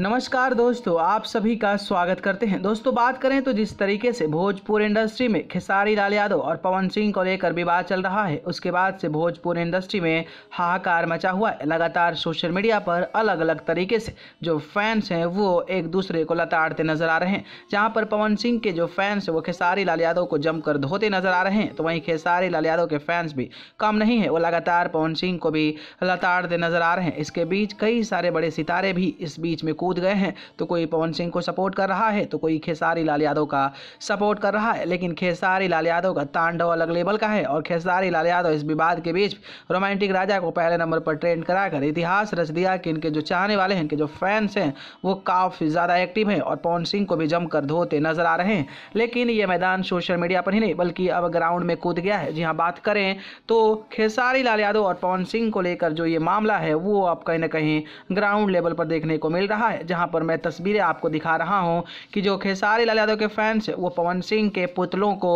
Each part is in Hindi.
नमस्कार दोस्तों आप सभी का स्वागत करते हैं दोस्तों बात करें तो जिस तरीके से भोजपुर इंडस्ट्री में खेसारी लाल यादव और पवन सिंह को लेकर विवाद चल रहा है उसके बाद से भोजपुर इंडस्ट्री में हाहाकार मचा हुआ है लगातार सोशल मीडिया पर अलग अलग तरीके से जो फैंस हैं वो एक दूसरे को लताड़ते नजर आ रहे हैं जहाँ पर पवन सिंह के जो फैंस वो खेसारी लाल यादव को जमकर धोते नजर आ रहे हैं तो वहीं खेसारी लाल यादव के फैंस भी कम नहीं है वो लगातार पवन सिंह को भी लताड़ते नजर आ रहे हैं इसके बीच कई सारे बड़े सितारे भी इस बीच में कूद गए हैं तो कोई पवन सिंह को सपोर्ट कर रहा है तो कोई खेसारी लाल यादव का सपोर्ट कर रहा है लेकिन खेसारी लाल यादव का तांडव अलग लेवल का है और खेसारी लाल यादव इस विवाद के बीच रोमांटिक राजा को पहले नंबर पर ट्रेंड कराकर इतिहास रच दिया कि इनके जो चाहने वाले हैं इनके जो फैंस हैं वो काफ़ी ज़्यादा एक्टिव हैं और पवन सिंह को भी जमकर धोते नजर आ रहे हैं लेकिन ये मैदान सोशल मीडिया पर ही नहीं बल्कि अब ग्राउंड में कूद गया है जी हाँ बात करें तो खेसारी लाल यादव और पवन सिंह को लेकर जो ये मामला है वो अब कहीं ना कहीं ग्राउंड लेवल पर देखने को मिल रहा है जहां पर मैं तस्वीरें आपको दिखा रहा हूं कि जो खेसारी लाल यादव के फैंस वो पवन सिंह के पुतलों को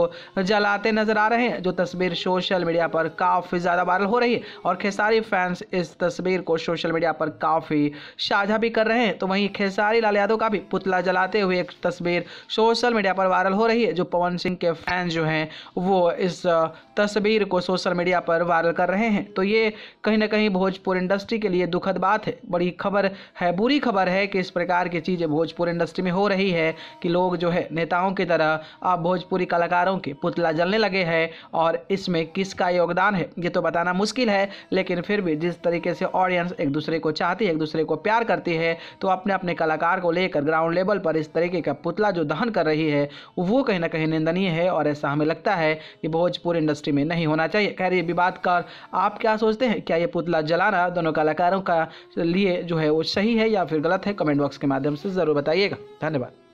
जलाते नजर आ रहे हैं जो तस्वीर सोशल मीडिया पर काफ़ी ज़्यादा वायरल हो रही है और खेसारी फैंस इस तस्वीर को सोशल मीडिया पर काफ़ी साझा भी कर रहे हैं तो वहीं खेसारी लाल यादव का भी पुतला जलाते हुए एक तस्वीर सोशल मीडिया पर वायरल हो रही है जो पवन सिंह के फैंस जो हैं वो इस तस्वीर को सोशल मीडिया पर वायरल कर रहे हैं तो ये कहीं ना कहीं भोजपुर इंडस्ट्री के लिए दुखद बात है बड़ी खबर है बुरी खबर है कि इस प्रकार की चीज़ें भोजपुर इंडस्ट्री में हो रही है कि लोग जो है नेताओं की तरह अब भोजपुरी कलाकारों के पुतला जलने लगे हैं और इसमें किसका योगदान है ये तो बताना मुश्किल है लेकिन फिर भी जिस तरीके से ऑडियंस एक दूसरे को चाहती है एक दूसरे को प्यार करती है तो अपने अपने कलाकार को लेकर ग्राउंड लेवल पर इस तरीके का पुतला जो दहन कर रही है वो कहीं ना कहीं निंदनीय है और ऐसा हमें लगता है कि भोजपुर इंडस्ट्री में नहीं होना चाहिए खैर ये विवाद कर आप क्या सोचते हैं क्या ये पुतला जलाना दोनों कलाकारों का लिए जो है वो सही है या फिर गलत है कमेंट बॉक्स के माध्यम से ज़रूर बताइएगा धन्यवाद